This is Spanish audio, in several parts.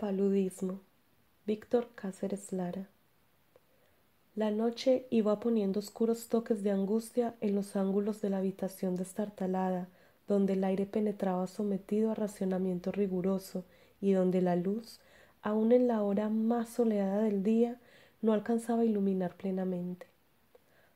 Paludismo. Víctor Cáceres Lara. La noche iba poniendo oscuros toques de angustia en los ángulos de la habitación destartalada, donde el aire penetraba sometido a racionamiento riguroso y donde la luz, aun en la hora más soleada del día, no alcanzaba a iluminar plenamente.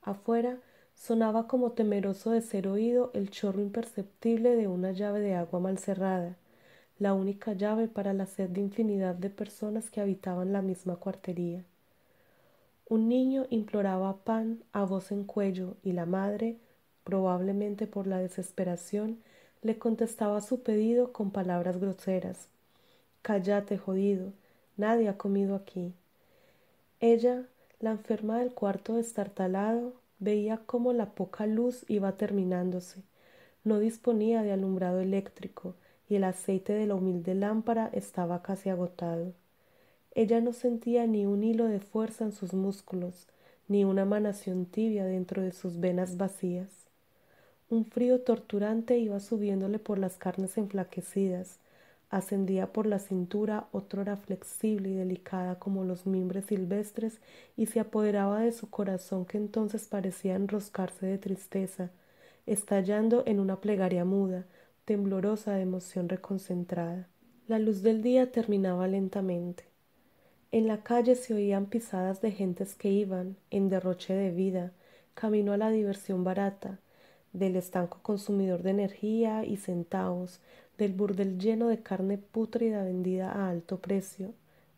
Afuera sonaba como temeroso de ser oído el chorro imperceptible de una llave de agua mal cerrada, la única llave para la sed de infinidad de personas que habitaban la misma cuartería. Un niño imploraba pan a voz en cuello y la madre, probablemente por la desesperación, le contestaba su pedido con palabras groseras. Cállate, jodido, nadie ha comido aquí. Ella, la enferma del cuarto destartalado, veía cómo la poca luz iba terminándose. No disponía de alumbrado eléctrico, y el aceite de la humilde lámpara estaba casi agotado. Ella no sentía ni un hilo de fuerza en sus músculos, ni una manación tibia dentro de sus venas vacías. Un frío torturante iba subiéndole por las carnes enflaquecidas, ascendía por la cintura, otrora flexible y delicada como los mimbres silvestres, y se apoderaba de su corazón que entonces parecía enroscarse de tristeza, estallando en una plegaria muda, temblorosa de emoción reconcentrada. La luz del día terminaba lentamente. En la calle se oían pisadas de gentes que iban, en derroche de vida, camino a la diversión barata, del estanco consumidor de energía y centavos, del burdel lleno de carne pútrida vendida a alto precio,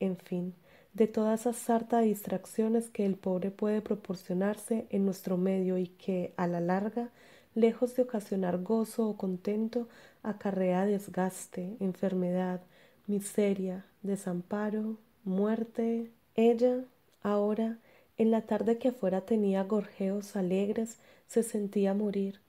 en fin, de toda esa sarta de distracciones que el pobre puede proporcionarse en nuestro medio y que, a la larga, lejos de ocasionar gozo o contento, acarrea desgaste, enfermedad, miseria, desamparo, muerte. Ella, ahora, en la tarde que afuera tenía gorjeos alegres, se sentía morir.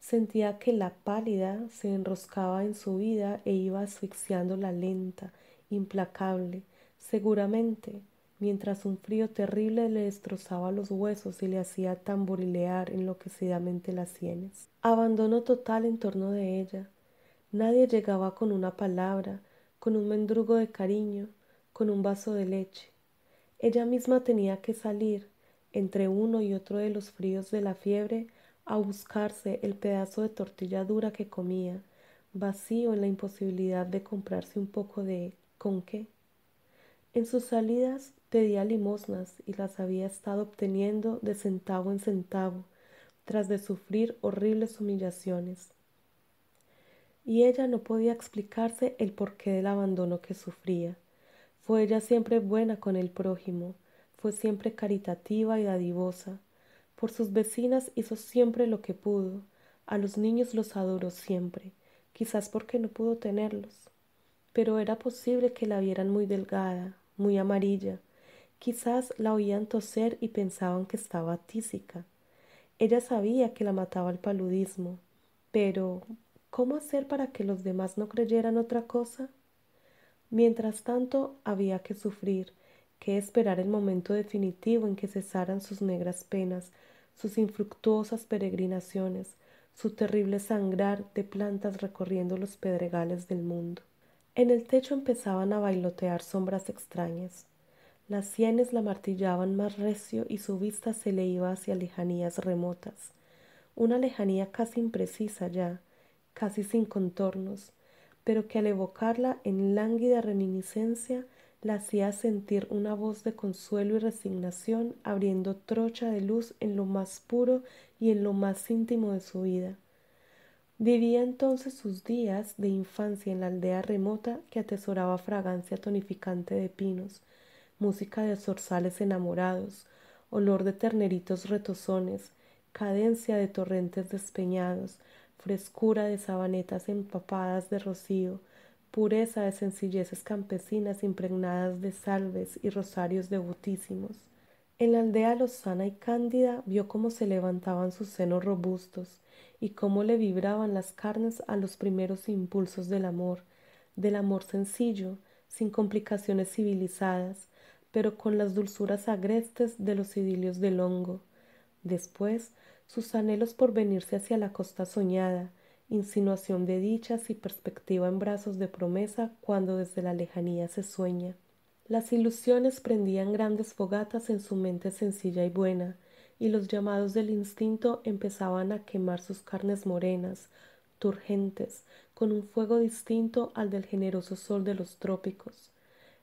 Sentía que la pálida se enroscaba en su vida e iba asfixiándola lenta, implacable. Seguramente mientras un frío terrible le destrozaba los huesos y le hacía tamborilear enloquecidamente las sienes. Abandono total en torno de ella. Nadie llegaba con una palabra, con un mendrugo de cariño, con un vaso de leche. Ella misma tenía que salir, entre uno y otro de los fríos de la fiebre, a buscarse el pedazo de tortilla dura que comía, vacío en la imposibilidad de comprarse un poco de con qué. En sus salidas pedía limosnas y las había estado obteniendo de centavo en centavo, tras de sufrir horribles humillaciones. Y ella no podía explicarse el porqué del abandono que sufría. Fue ella siempre buena con el prójimo, fue siempre caritativa y dadivosa. Por sus vecinas hizo siempre lo que pudo. A los niños los adoró siempre, quizás porque no pudo tenerlos. Pero era posible que la vieran muy delgada, muy amarilla. Quizás la oían toser y pensaban que estaba tísica. Ella sabía que la mataba el paludismo, pero ¿cómo hacer para que los demás no creyeran otra cosa? Mientras tanto, había que sufrir, que esperar el momento definitivo en que cesaran sus negras penas, sus infructuosas peregrinaciones, su terrible sangrar de plantas recorriendo los pedregales del mundo. En el techo empezaban a bailotear sombras extrañas. Las sienes la martillaban más recio y su vista se le iba hacia lejanías remotas, una lejanía casi imprecisa ya, casi sin contornos, pero que al evocarla en lánguida reminiscencia la hacía sentir una voz de consuelo y resignación abriendo trocha de luz en lo más puro y en lo más íntimo de su vida. Vivía entonces sus días de infancia en la aldea remota que atesoraba fragancia tonificante de pinos, música de zorzales enamorados, olor de terneritos retozones, cadencia de torrentes despeñados, frescura de sabanetas empapadas de rocío, pureza de sencilleces campesinas impregnadas de salves y rosarios devotísimos. En la aldea lozana y cándida vio cómo se levantaban sus senos robustos y cómo le vibraban las carnes a los primeros impulsos del amor, del amor sencillo, sin complicaciones civilizadas, pero con las dulzuras agrestes de los idilios del hongo. Después, sus anhelos por venirse hacia la costa soñada, insinuación de dichas y perspectiva en brazos de promesa cuando desde la lejanía se sueña. Las ilusiones prendían grandes fogatas en su mente sencilla y buena, y los llamados del instinto empezaban a quemar sus carnes morenas, turgentes, con un fuego distinto al del generoso sol de los trópicos.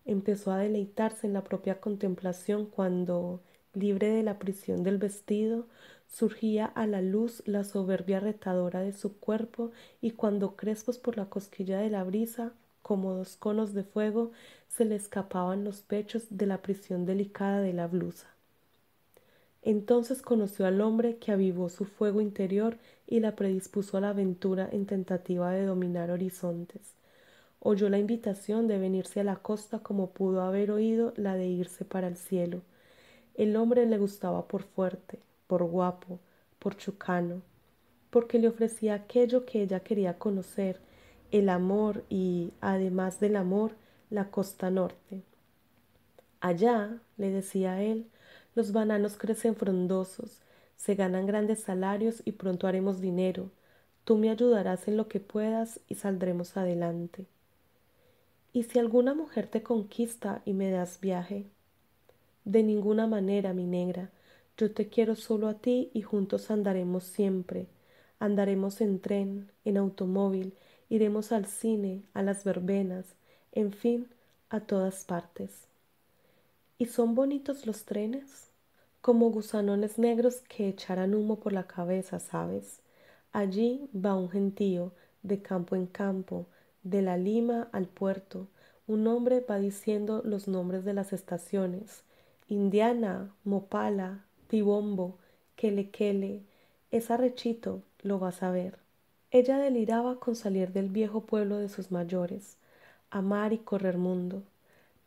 Empezó a deleitarse en la propia contemplación cuando, libre de la prisión del vestido, surgía a la luz la soberbia retadora de su cuerpo y cuando crespos por la cosquilla de la brisa como dos conos de fuego, se le escapaban los pechos de la prisión delicada de la blusa. Entonces conoció al hombre que avivó su fuego interior y la predispuso a la aventura en tentativa de dominar horizontes. Oyó la invitación de venirse a la costa como pudo haber oído la de irse para el cielo. El hombre le gustaba por fuerte, por guapo, por chucano, porque le ofrecía aquello que ella quería conocer, el amor y, además del amor, la costa norte. Allá, le decía él, los bananos crecen frondosos, se ganan grandes salarios y pronto haremos dinero. Tú me ayudarás en lo que puedas y saldremos adelante. ¿Y si alguna mujer te conquista y me das viaje? De ninguna manera, mi negra. Yo te quiero solo a ti y juntos andaremos siempre. Andaremos en tren, en automóvil, Iremos al cine, a las verbenas, en fin, a todas partes. ¿Y son bonitos los trenes? Como gusanones negros que echarán humo por la cabeza, ¿sabes? Allí va un gentío, de campo en campo, de la Lima al puerto. Un hombre va diciendo los nombres de las estaciones. Indiana, Mopala, Tibombo, Kele. Es arrechito, lo vas a ver. Ella deliraba con salir del viejo pueblo de sus mayores, amar y correr mundo.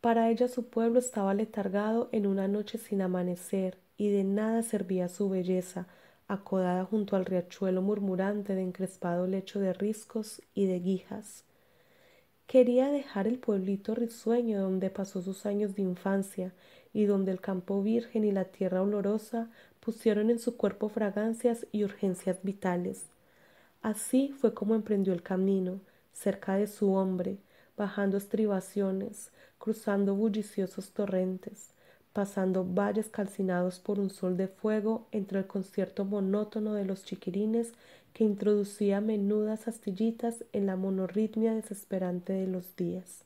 Para ella su pueblo estaba letargado en una noche sin amanecer y de nada servía su belleza, acodada junto al riachuelo murmurante de encrespado lecho de riscos y de guijas. Quería dejar el pueblito risueño donde pasó sus años de infancia y donde el campo virgen y la tierra olorosa pusieron en su cuerpo fragancias y urgencias vitales. Así fue como emprendió el camino, cerca de su hombre, bajando estribaciones, cruzando bulliciosos torrentes, pasando valles calcinados por un sol de fuego entre el concierto monótono de los chiquirines que introducía menudas astillitas en la monorritmia desesperante de los días.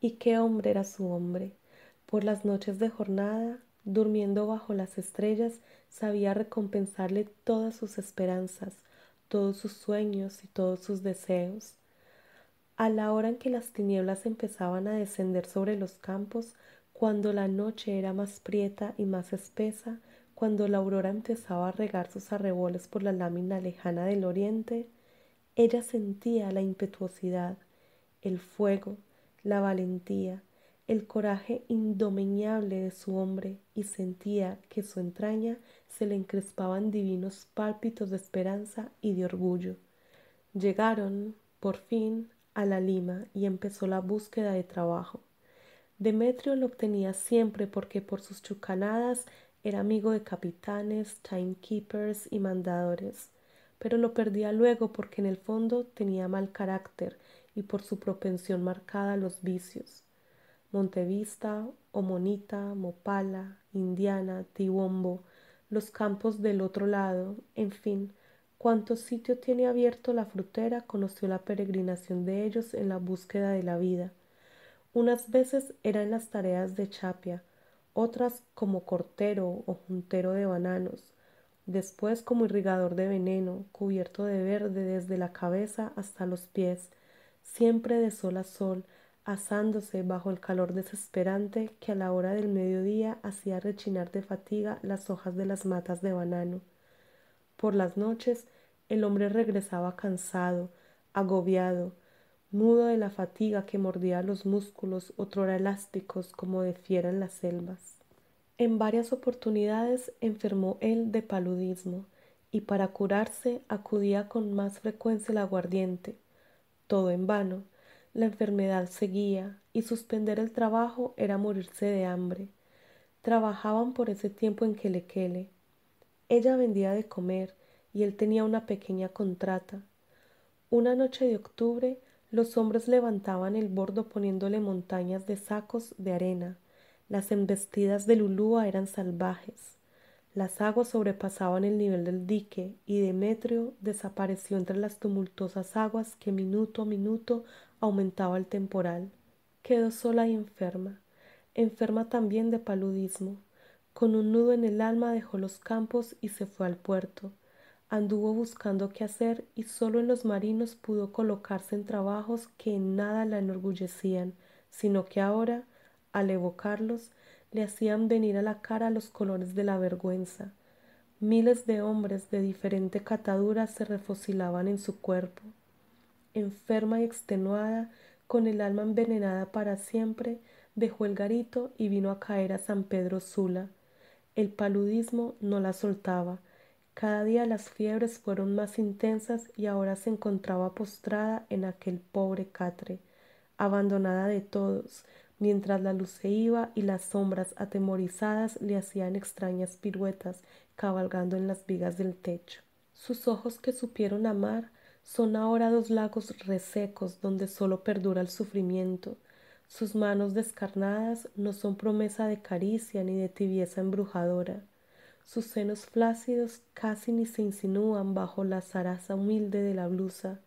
¿Y qué hombre era su hombre? Por las noches de jornada, durmiendo bajo las estrellas, sabía recompensarle todas sus esperanzas, todos sus sueños y todos sus deseos. A la hora en que las tinieblas empezaban a descender sobre los campos, cuando la noche era más prieta y más espesa, cuando la aurora empezaba a regar sus arreboles por la lámina lejana del oriente, ella sentía la impetuosidad, el fuego, la valentía, el coraje indomeñable de su hombre y sentía que su entraña se le encrespaban divinos pálpitos de esperanza y de orgullo. Llegaron, por fin, a la Lima y empezó la búsqueda de trabajo. Demetrio lo obtenía siempre porque por sus chucanadas era amigo de capitanes, timekeepers y mandadores, pero lo perdía luego porque en el fondo tenía mal carácter y por su propensión marcada a los vicios. Montevista, Omonita, Mopala, Indiana, Tibombo, los campos del otro lado, en fin, cuanto sitio tiene abierto la frutera conoció la peregrinación de ellos en la búsqueda de la vida. Unas veces eran las tareas de chapia, otras como cortero o juntero de bananos, después como irrigador de veneno, cubierto de verde desde la cabeza hasta los pies, siempre de sol a sol, asándose bajo el calor desesperante que a la hora del mediodía hacía rechinar de fatiga las hojas de las matas de banano. Por las noches el hombre regresaba cansado, agobiado, mudo de la fatiga que mordía los músculos otrora elásticos como de fiera las selvas. En varias oportunidades enfermó él de paludismo y para curarse acudía con más frecuencia el aguardiente, todo en vano la enfermedad seguía y suspender el trabajo era morirse de hambre. Trabajaban por ese tiempo en Quelequele. Ella vendía de comer y él tenía una pequeña contrata. Una noche de octubre, los hombres levantaban el bordo poniéndole montañas de sacos de arena. Las embestidas de Lulúa eran salvajes. Las aguas sobrepasaban el nivel del dique y Demetrio desapareció entre las tumultuosas aguas que minuto a minuto aumentaba el temporal. Quedó sola y enferma, enferma también de paludismo. Con un nudo en el alma dejó los campos y se fue al puerto. Anduvo buscando qué hacer y solo en los marinos pudo colocarse en trabajos que en nada la enorgullecían, sino que ahora, al evocarlos, le hacían venir a la cara los colores de la vergüenza. Miles de hombres de diferente catadura se refocilaban en su cuerpo. Enferma y extenuada, con el alma envenenada para siempre, dejó el garito y vino a caer a San Pedro Sula. El paludismo no la soltaba. Cada día las fiebres fueron más intensas y ahora se encontraba postrada en aquel pobre catre, abandonada de todos, mientras la luz se iba y las sombras atemorizadas le hacían extrañas piruetas cabalgando en las vigas del techo. Sus ojos que supieron amar son ahora dos lagos resecos donde solo perdura el sufrimiento. Sus manos descarnadas no son promesa de caricia ni de tibieza embrujadora. Sus senos flácidos casi ni se insinúan bajo la zaraza humilde de la blusa.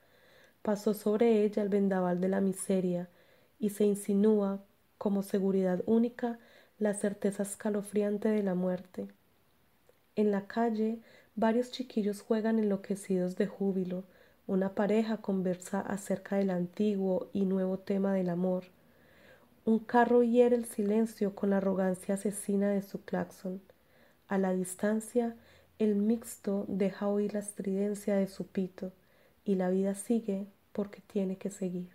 Pasó sobre ella el vendaval de la miseria y se insinúa como seguridad única la certeza escalofriante de la muerte. En la calle, varios chiquillos juegan enloquecidos de júbilo. Una pareja conversa acerca del antiguo y nuevo tema del amor. Un carro hiere el silencio con la arrogancia asesina de su claxon. A la distancia, el mixto deja oír la estridencia de su pito y la vida sigue porque tiene que seguir.